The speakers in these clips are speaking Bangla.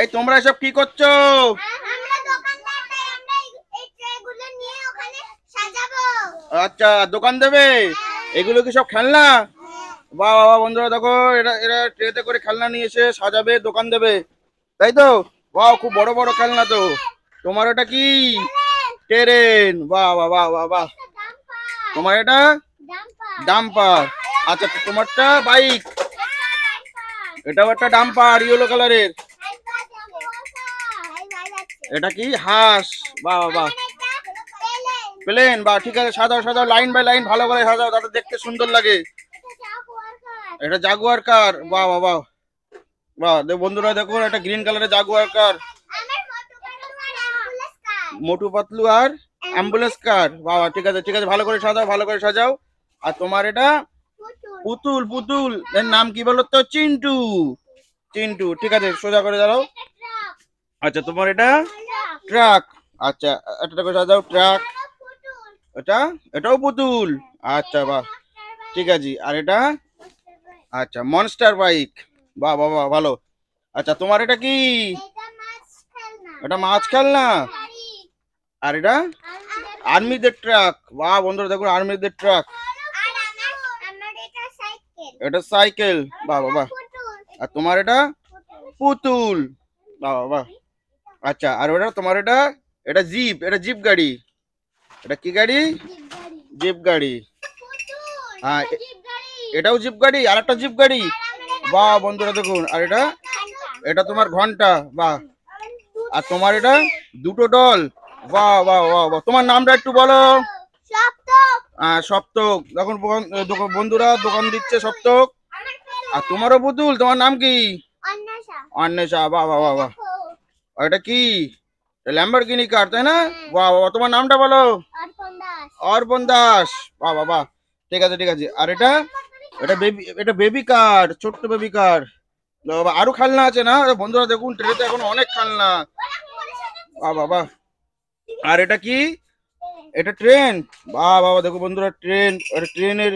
এই তোমরা সব কি করছো আচ্ছা দোকান দেবে হ্যাঁ। এগুলো কি সব খেলনা বা হ্যাঁ। বাবা বন্ধুরা দেখো এরা এরা ট্রেতে করে খেলনা নিয়ে এসে সাজাবে দোকান দেবে তাই তো বা খুব বড় বড় খেলনা তো তোমার এটা কি ট্রেন বাহ বা বাহ বাহ বাহ তোমার এটা ডাম্পার আচ্ছা তোমারটা বাইক হ্যাঁ, এটাও একটা ডাম্পার ইয়েলো কালারের এটা কি হাঁস বাহ বাহ প্লেন বা ঠিক আছে সাজাও সাজাও লাইন বাই লাইন ভালো করে সাজাও তাতে দেখতে সুন্দর লাগে এটা জাগুয়ার কার বাহ বাহ বাহ বন্ধুরা দেখুন এটা গ্রিন কালারের জাগুয়ার কার মোটু পাতলু আর অ্যাম্বুলেন্স কার বাবা ঠিক আছে ঠিক আছে ভালো করে সাজাও ভালো করে সাজাও আর তোমার এটা পুতুল পুতুল এর নাম কি বলো তো চিন্টু চিন্টু ঠিক আছে সোজা করে দাঁড়াও আচ্ছা তোমার এটা ট্রাক আচ্ছা এটা করে দাও ট্রাক এটা এটাও পুতুল আচ্ছা বাহ ঠিক আছে আর এটা আচ্ছা মনস্টার বাইক বাহ বাহ বাহ ভালো আচ্ছা তোমার এটা কি এটা মাছ খেলনা আর এটা আর্মিদের ট্রাক বাহ বন্ধুরা দেখুন আর্মিদের ট্রাক এটা সাইকেল বাহ বাহ আর তোমার এটা পুতুল বাহ বাহ আচ্ছা আর ওটা তোমার এটা এটা জিপ এটা জিপ গাড়ি এটা কি গাড়ি জিপ গাড়ি হ্যাঁ এটাও জিপ গাড়ি আর একটা জিপ গাড়ি বা বন্ধুরা দেখুন আর এটা এটা তোমার ঘন্টা বা আর তোমার এটা দুটো ডল বা বা বা তোমার নামটা একটু বলো সপ্তক হ্যাঁ, দেখুন বন্ধুরা দোকান দিচ্ছে সপ্তক আর তোমারও পুতুল তোমার নাম কি অন্বেষা বা বা বা এটা কি ল্যাম্বরগিনি কার তাই না বাহ বাবা তোমার নামটা বলো অর্পণ দাস বাহ বাবা ঠিক আছে ঠিক আছে আর এটা এটা বেবি এটা বেবি কার ছোট্ট বেবি কার বাবা আরো খালনা আছে না বন্ধুরা দেখুন ট্রেতে এখন অনেক খালনা বাহ বাবা আর এটা কি এটা ট্রেন বাহ বাবা দেখো বন্ধুরা ট্রেন ট্রেনের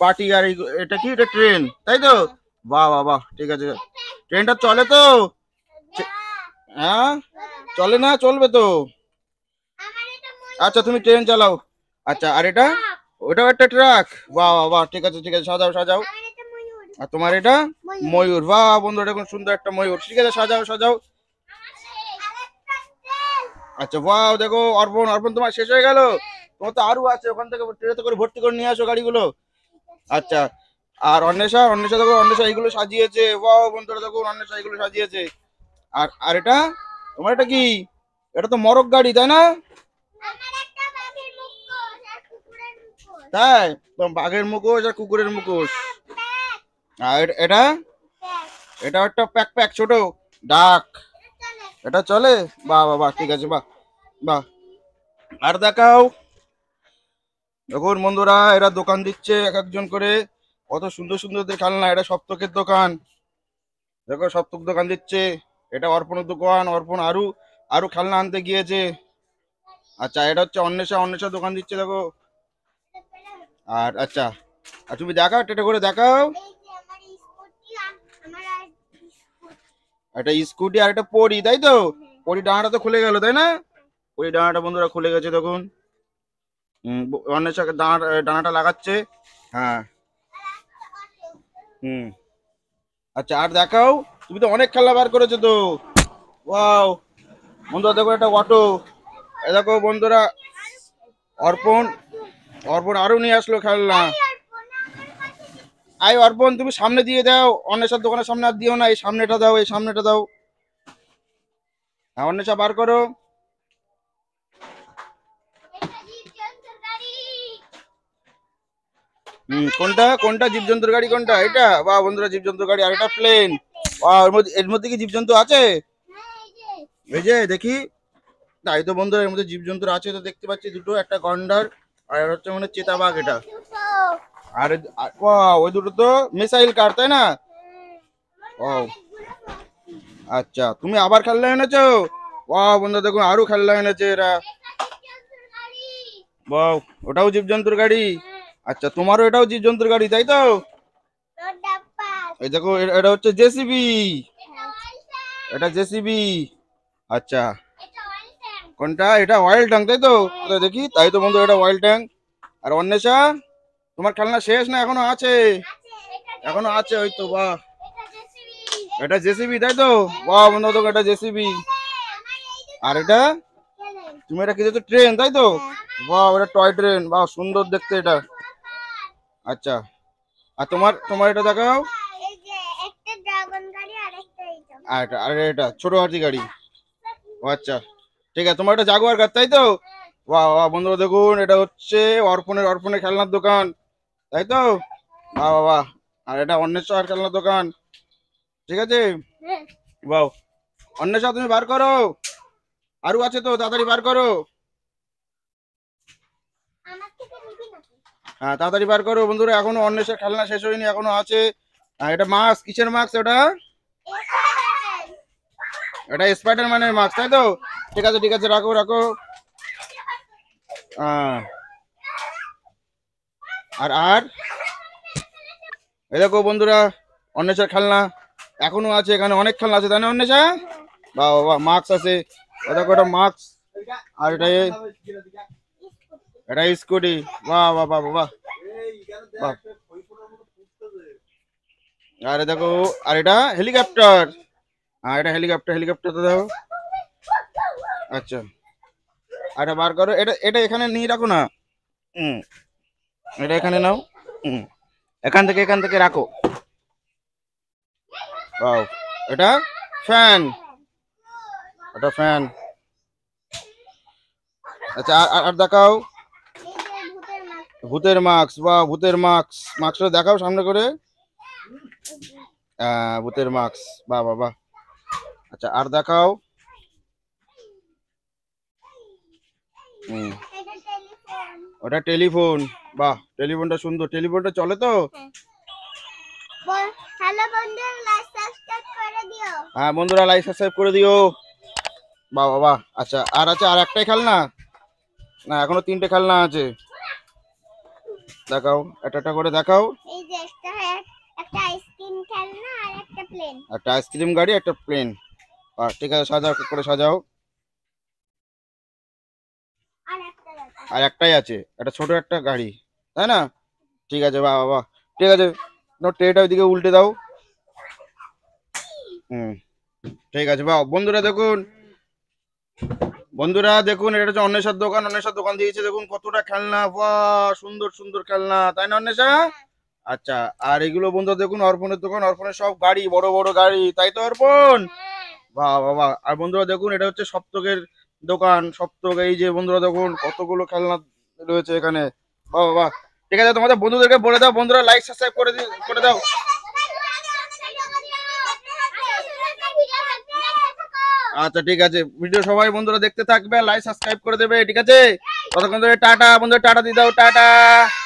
পার্টি আর এটা কি এটা ট্রেন তাই তো বাহ বাবা ঠিক আছে ট্রেনটা চলে তো হ্যাঁ চলে না চলবে তো আচ্ছা তুমি ট্রেন চালাও আচ্ছা আর এটা ওটাও একটা ট্রাক বাহ বাহ ঠিক আছে ঠিক আছে সাজাও সাজাও আর তোমার এটা ময়ূর বাহ বন্ধু এটা সুন্দর একটা ময়ূর ঠিক আছে সাজাও সাজাও আচ্ছা বাহ দেখো অর্পণ অর্পণ তোমার শেষ হয়ে গেল তোমার তো আরো আছে ওখান থেকে ট্রেনে করে ভর্তি করে নিয়ে আসো গাড়িগুলো আচ্ছা আর অন্বেষা অন্বেষা দেখো অন্বেষা এইগুলো সাজিয়েছে বাহ বন্ধুরা দেখো অন্বেষা এইগুলো সাজিয়েছে আর আর এটা তোমার এটা কি এটা তো মরক গাড়ি তাই না তাই বাঘের মুখোশ আর কুকুরের মুখোশ আর হ্যাঁ, এটা এটা একটা প্যাক প্যাক ছোট ডাক এটা চলে বাহ বা বাহ ঠিক আছে বাহ বাহ আর দেখাও দেখুন বন্ধুরা এরা দোকান দিচ্ছে এক একজন করে কত সুন্দর সুন্দর খেলনা এটা সপ্তকের দোকান দেখো সপ্তক দোকান দিচ্ছে এটা অর্পণ দোকান অর্পণ আরু আরু খেলনা আনতে গিয়েছে আচ্ছা এটা হচ্ছে অন্বেষা অন্বেষা দোকান দিচ্ছে দেখো আর আচ্ছা আর তুমি দেখাও এটা করে দেখাও একটা স্কুটি আর একটা পরি তাই তো পরি ডাঙাটা তো খুলে গেল তাই না পরি ডাঙাটা বন্ধুরা খুলে গেছে তখন অন্বেষা ডানা ডানাটা লাগাচ্ছে হ্যাঁ হুম আচ্ছা আর দেখাও তুমি তো অনেক খেলা বার করেছো তো ওয়াও বন্ধুরা দেখো একটা অটো দেখো বন্ধুরা অর্পণ অর্পণ আরো নিয়ে আসলো খেলনা আই অর্পণ তুমি সামনে দিয়ে দাও অন্বেষার দোকানের সামনে আর দিও না এই সামনেটা দাও এই সামনেটা দাও হ্যাঁ অন্বেষা বার করো কোনটা কোনটা জীবজন্তুর গাড়ি কোনটা এটা বা বন্ধুরা জীবজন্তুর গাড়ি আর এটা প্লেন এর মধ্যে কি জীবজন্তু আছে এই যে দেখি তাই তো বন্ধু এর মধ্যে জীবজন্তু আছে তো দেখতে পাচ্ছি দুটো একটা গন্ডার আর হচ্ছে মানে চেতাবাঘ এটা আর ওই দুটো তো মিসাইল কার তাই না ও আচ্ছা তুমি আবার খেলনা এনেছো ও বন্ধু দেখুন আরো খেলনা এনেছে এরা বাহ ওটাও জীবজন্তুর গাড়ি আচ্ছা তোমারও এটাও জীবজন্তুর গাড়ি তাই তো এই দেখো এটা হচ্ছে জেসিবি এটা জেসিবি আচ্ছা কোনটা এটা অয়েল ট্যাঙ্ক তাই তো দেখি তাই তো বন্ধু এটা অয়েল ট্যাঙ্ক আর অন্বেষা তোমার খেলনা শেষ না এখনো আছে এখনো আছে ওই তো বাহ এটা জেসিবি তাই তো বাহ বন্ধু তো এটা জেসিবি আর এটা তুমি এটা কিছু ট্রেন তাই তো বাহ এটা টয় ট্রেন বাহ সুন্দর দেখতে এটা আচ্ছা আর তোমার তোমার এটা দেখাও আর এটা এটা ছোটো হাতি গাড়ি ও আচ্ছা ঠিক আছে তোমার এটা তাই তো বন্ধুরা দেখুন এটা হচ্ছে অর্পণের অর্পণের খেলনার দোকান তাই তো আর এটা খেলনার দোকান ঠিক আছে বাউ তুমি বার করো আরও আছে তো তাড়াতাড়ি বার করো হ্যাঁ তাড়াতাড়ি বার করো বন্ধুরা এখনো অন্বেষার খেলনা শেষ হয়নি এখনো আছে এটা মাস্ক কিসের মাস্ক ওটা এটা স্পাইডারম্যানের মাস্ক তাই তো ঠিক আছে ঠিক আছে রাখো রাখো আর আর এ দেখো বন্ধুরা অন্বেষা খেলনা এখনো আছে এখানে অনেক খেলনা আছে তাই না অন্বেষা বা বাবা মাস্ক আছে এ দেখো এটা মাস্ক আর এটা এটা স্কুটি বাহ বা বা বাহ বাহ আর দেখো আর এটা হেলিকপ্টার হ্যাঁ এটা হেলিকপ্টার হেলিকপ্টার তো দাও আচ্ছা এটা আচ্ছা, বার করো এটা এটা এখানে নিয়ে রাখো না হুম এটা এখানে নাও হুম এখান থেকে এখান থেকে রাখো বাও এটা ফ্যান এটা ফ্যান আচ্ছা আর দেখাও ভূতের মাস্ক বা ভূতের মাস্ক মাস্কটা দেখাও সামনে করে হ্যাঁ, ভূতের মাস্ক বা বাবা আচ্ছা আর দেখাও ওটা টেলিফোন বাহ টেলিফোনটা সুন্দর টেলিফোনটা চলে তো হ্যাঁ বন্ধুরা লাইক সাবস্ক্রাইব করে দিও বাহ বাবা আচ্ছা আর আছে আর একটাই খেলনা না এখনো তিনটে খেলনা আছে দেখাও একটা করে দেখাও একটা আইসক্রিম গাড়ি একটা প্লেন আর ঠিক আছে সাজাও করে সাজাও আর একটাই আছে একটা ছোট একটা গাড়ি তাই না ঠিক আছে বা বাবা ঠিক আছে ট্রেটা ওইদিকে উল্টে দাও হুম ঠিক আছে বা বন্ধুরা দেখুন বন্ধুরা দেখুন এটা হচ্ছে অন্বেষার দোকান অন্বেষার দোকান দিয়েছে দেখুন কতটা খেলনা বা সুন্দর সুন্দর খেলনা তাই না অন্বেষা আচ্ছা আর এগুলো বন্ধুরা দেখুন অর্পণের দোকান অর্পণের সব গাড়ি বড় বড় গাড়ি তাই তো অর্পণ বা বাবা আর বন্ধুরা দেখুন এটা হচ্ছে সপ্তকের দোকান সপ্তক এই যে বন্ধুরা দেখুন কতগুলো খেলনা রয়েছে এখানে বা বাবা ঠিক আছে তোমাদের বন্ধুদেরকে বলে দাও বন্ধুরা লাইক সাবস্ক্রাইব করে করে দাও আচ্ছা ঠিক আছে ভিডিও সবাই বন্ধুরা দেখতে থাকবে লাইক সাবস্ক্রাইব করে দেবে ঠিক আছে ততক্ষণ ধরে টাটা বন্ধুরা টাটা দিয়ে দাও টাটা